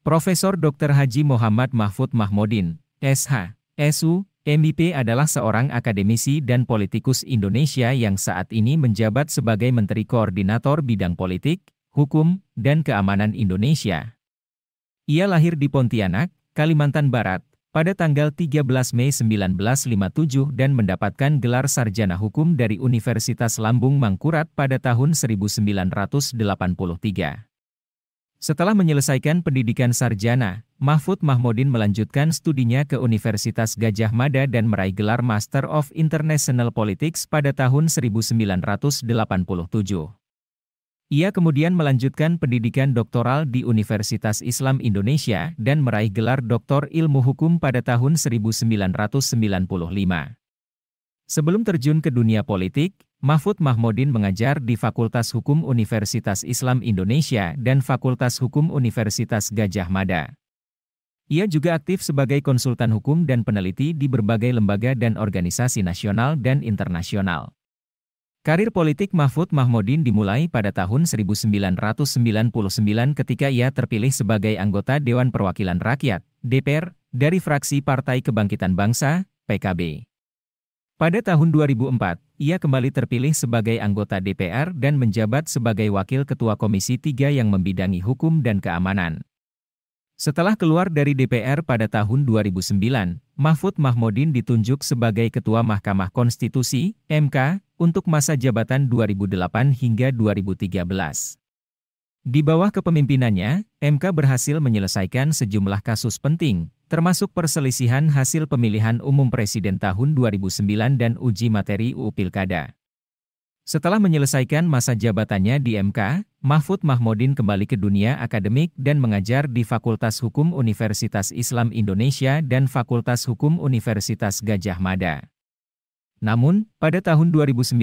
Profesor Dr. Haji Muhammad Mahfud Mahmudin, SH, SU, MIP adalah seorang akademisi dan politikus Indonesia yang saat ini menjabat sebagai Menteri Koordinator Bidang Politik, Hukum, dan Keamanan Indonesia. Ia lahir di Pontianak, Kalimantan Barat, pada tanggal 13 Mei 1957 dan mendapatkan gelar sarjana hukum dari Universitas Lambung Mangkurat pada tahun 1983. Setelah menyelesaikan pendidikan sarjana, Mahfud Mahmudin melanjutkan studinya ke Universitas Gajah Mada dan meraih gelar Master of International Politics pada tahun 1987. Ia kemudian melanjutkan pendidikan doktoral di Universitas Islam Indonesia dan meraih gelar Doktor Ilmu Hukum pada tahun 1995. Sebelum terjun ke dunia politik, Mahfud Mahmudin mengajar di Fakultas Hukum Universitas Islam Indonesia dan Fakultas Hukum Universitas Gajah Mada. Ia juga aktif sebagai konsultan hukum dan peneliti di berbagai lembaga dan organisasi nasional dan internasional. Karir politik Mahfud Mahmudin dimulai pada tahun 1999 ketika ia terpilih sebagai anggota Dewan Perwakilan Rakyat, DPR, dari fraksi Partai Kebangkitan Bangsa, PKB. Pada tahun 2004, ia kembali terpilih sebagai anggota DPR dan menjabat sebagai Wakil Ketua Komisi 3 yang membidangi hukum dan keamanan. Setelah keluar dari DPR pada tahun 2009, Mahfud Mahmudin ditunjuk sebagai Ketua Mahkamah Konstitusi (MK) untuk masa jabatan 2008 hingga 2013. Di bawah kepemimpinannya, MK berhasil menyelesaikan sejumlah kasus penting, termasuk perselisihan hasil pemilihan umum presiden tahun 2009 dan uji materi UU Pilkada. Setelah menyelesaikan masa jabatannya di MK, Mahfud Mahmudin kembali ke dunia akademik dan mengajar di Fakultas Hukum Universitas Islam Indonesia dan Fakultas Hukum Universitas Gajah Mada. Namun, pada tahun 2019,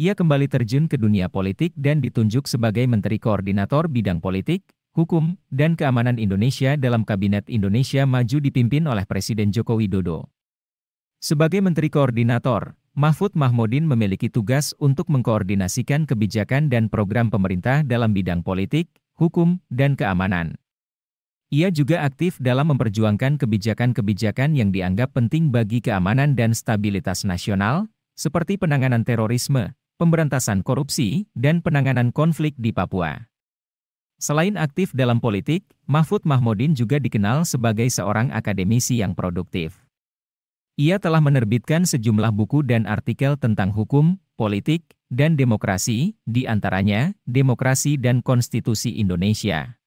ia kembali terjun ke dunia politik dan ditunjuk sebagai Menteri Koordinator Bidang Politik, Hukum, dan Keamanan Indonesia dalam Kabinet Indonesia Maju dipimpin oleh Presiden Joko Widodo. Sebagai Menteri Koordinator, Mahfud Mahmudin memiliki tugas untuk mengkoordinasikan kebijakan dan program pemerintah dalam bidang politik, hukum, dan keamanan. Ia juga aktif dalam memperjuangkan kebijakan-kebijakan yang dianggap penting bagi keamanan dan stabilitas nasional, seperti penanganan terorisme, pemberantasan korupsi, dan penanganan konflik di Papua. Selain aktif dalam politik, Mahfud Mahmudin juga dikenal sebagai seorang akademisi yang produktif. Ia telah menerbitkan sejumlah buku dan artikel tentang hukum, politik, dan demokrasi, di antaranya Demokrasi dan Konstitusi Indonesia.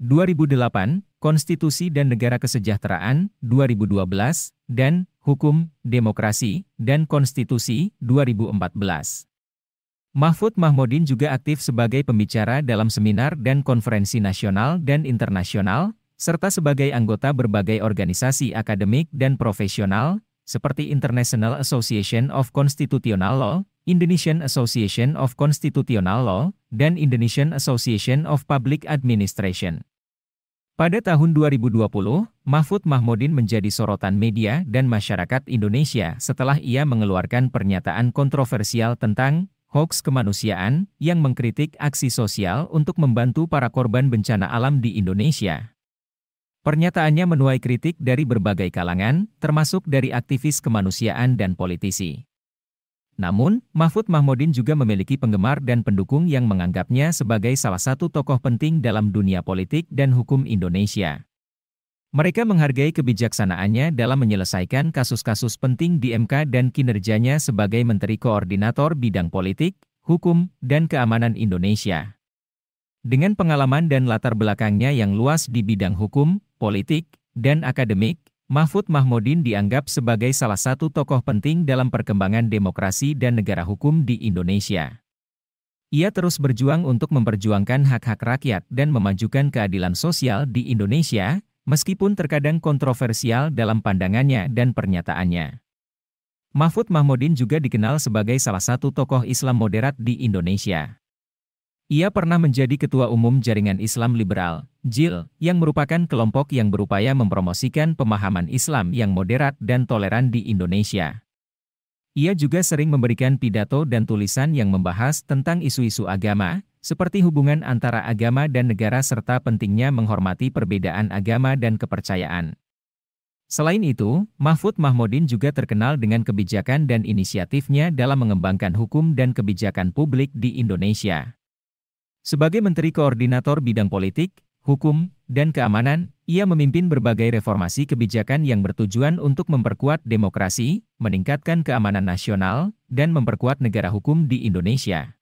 2008, Konstitusi dan Negara Kesejahteraan, 2012, dan Hukum, Demokrasi, dan Konstitusi, 2014. Mahfud Mahmodin juga aktif sebagai pembicara dalam seminar dan konferensi nasional dan internasional, serta sebagai anggota berbagai organisasi akademik dan profesional, seperti International Association of Constitutional Law, Indonesian Association of Constitutional Law, dan Indonesian Association of Public Administration. Pada tahun 2020, Mahfud Mahmudin menjadi sorotan media dan masyarakat Indonesia setelah ia mengeluarkan pernyataan kontroversial tentang hoax kemanusiaan, yang mengkritik aksi sosial untuk membantu para korban bencana alam di Indonesia. Pernyataannya menuai kritik dari berbagai kalangan, termasuk dari aktivis kemanusiaan dan politisi. Namun, Mahfud Mahmudin juga memiliki penggemar dan pendukung yang menganggapnya sebagai salah satu tokoh penting dalam dunia politik dan hukum Indonesia. Mereka menghargai kebijaksanaannya dalam menyelesaikan kasus-kasus penting di MK dan kinerjanya sebagai Menteri Koordinator Bidang Politik, Hukum, dan Keamanan Indonesia. Dengan pengalaman dan latar belakangnya yang luas di bidang hukum, politik, dan akademik, Mahfud Mahmudin dianggap sebagai salah satu tokoh penting dalam perkembangan demokrasi dan negara hukum di Indonesia. Ia terus berjuang untuk memperjuangkan hak-hak rakyat dan memajukan keadilan sosial di Indonesia, meskipun terkadang kontroversial dalam pandangannya dan pernyataannya. Mahfud Mahmudin juga dikenal sebagai salah satu tokoh Islam moderat di Indonesia. Ia pernah menjadi ketua umum Jaringan Islam Liberal, JIL, yang merupakan kelompok yang berupaya mempromosikan pemahaman Islam yang moderat dan toleran di Indonesia. Ia juga sering memberikan pidato dan tulisan yang membahas tentang isu-isu agama, seperti hubungan antara agama dan negara serta pentingnya menghormati perbedaan agama dan kepercayaan. Selain itu, Mahfud Mahmudin juga terkenal dengan kebijakan dan inisiatifnya dalam mengembangkan hukum dan kebijakan publik di Indonesia. Sebagai Menteri Koordinator Bidang Politik, Hukum, dan Keamanan, ia memimpin berbagai reformasi kebijakan yang bertujuan untuk memperkuat demokrasi, meningkatkan keamanan nasional, dan memperkuat negara hukum di Indonesia.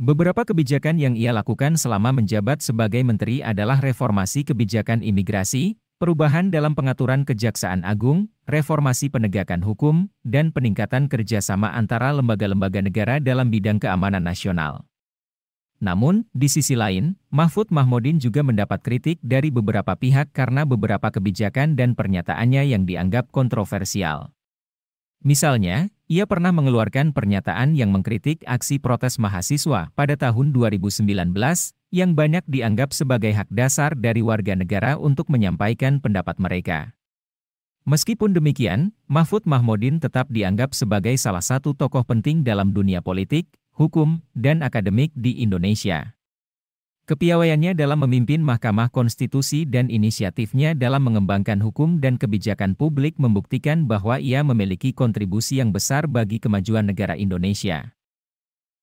Beberapa kebijakan yang ia lakukan selama menjabat sebagai menteri adalah reformasi kebijakan imigrasi, perubahan dalam pengaturan Kejaksaan Agung, reformasi penegakan hukum, dan peningkatan kerjasama antara lembaga-lembaga negara dalam bidang keamanan nasional. Namun, di sisi lain, Mahfud Mahmudin juga mendapat kritik dari beberapa pihak karena beberapa kebijakan dan pernyataannya yang dianggap kontroversial. Misalnya, ia pernah mengeluarkan pernyataan yang mengkritik aksi protes mahasiswa pada tahun 2019 yang banyak dianggap sebagai hak dasar dari warga negara untuk menyampaikan pendapat mereka. Meskipun demikian, Mahfud Mahmudin tetap dianggap sebagai salah satu tokoh penting dalam dunia politik, hukum, dan akademik di Indonesia. Kepiawaiannya dalam memimpin Mahkamah Konstitusi dan inisiatifnya dalam mengembangkan hukum dan kebijakan publik membuktikan bahwa ia memiliki kontribusi yang besar bagi kemajuan negara Indonesia.